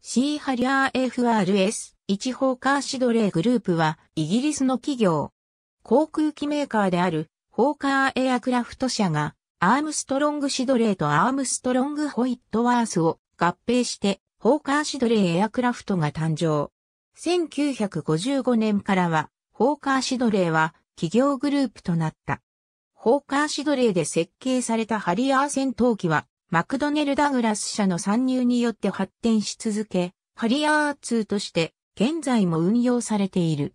C ハリアー FRS 一方カーシドレーグループはイギリスの企業。航空機メーカーであるホーカーエアクラフト社がアームストロングシドレーとアームストロングホイットワースを合併してホーカーシドレーエアクラフトが誕生。1955年からはホーカーシドレーは企業グループとなった。ホーカーシドレーで設計されたハリアー戦闘機はマクドネル・ダグラス社の参入によって発展し続け、ハリアー2として現在も運用されている。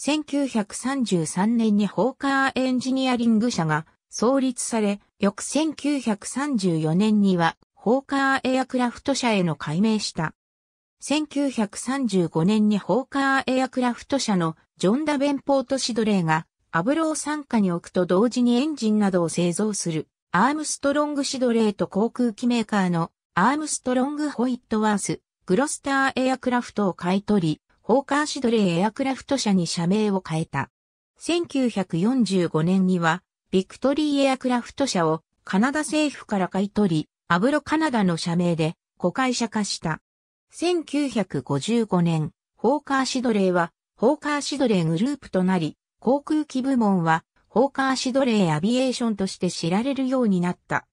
1933年にホーカーエンジニアリング社が創立され、翌1934年にはホーカーエアクラフト社への改名した。1935年にホーカーエアクラフト社のジョン・ダベンポート・シドレーがアブロー傘下に置くと同時にエンジンなどを製造する。アームストロングシドレート航空機メーカーのアームストロングホイットワース、グロスターエアクラフトを買い取り、ホーカーシドレーエアクラフト社に社名を変えた。1945年には、ビクトリーエアクラフト社をカナダ政府から買い取り、アブロカナダの社名で子会社化した。1955年、ホーカーシドレーは、ホーカーシドレーグループとなり、航空機部門は、ホーカーシドレーアビエーションとして知られるようになった。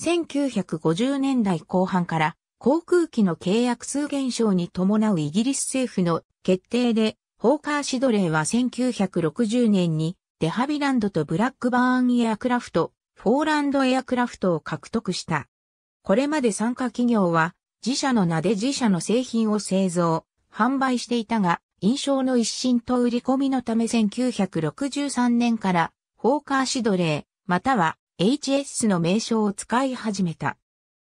1950年代後半から航空機の契約数減少に伴うイギリス政府の決定で、ホーカーシドレーは1960年にデハビランドとブラックバーンエアクラフト、フォーランドエアクラフトを獲得した。これまで参加企業は自社の名で自社の製品を製造、販売していたが、印象の一新と売り込みのため1963年からホーカーシドレー、または HS の名称を使い始めた。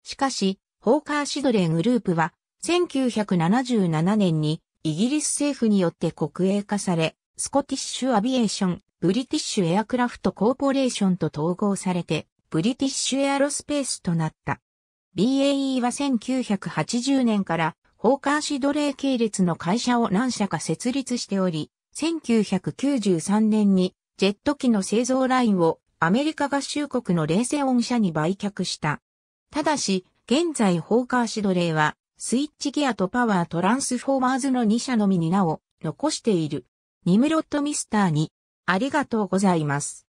しかし、ホーカーシドレーグループは1977年にイギリス政府によって国営化され、スコティッシュ・アビエーション、ブリティッシュ・エアクラフト・コーポレーションと統合されて、ブリティッシュ・エアロスペースとなった。BAE は1980年からホーカーシドレー系列の会社を何社か設立しており、1993年にジェット機の製造ラインをアメリカ合衆国の冷戦音社に売却した。ただし、現在ホーカーシドレーはスイッチギアとパワートランスフォーマーズの2社のみになお残している。ニムロットミスターにありがとうございます。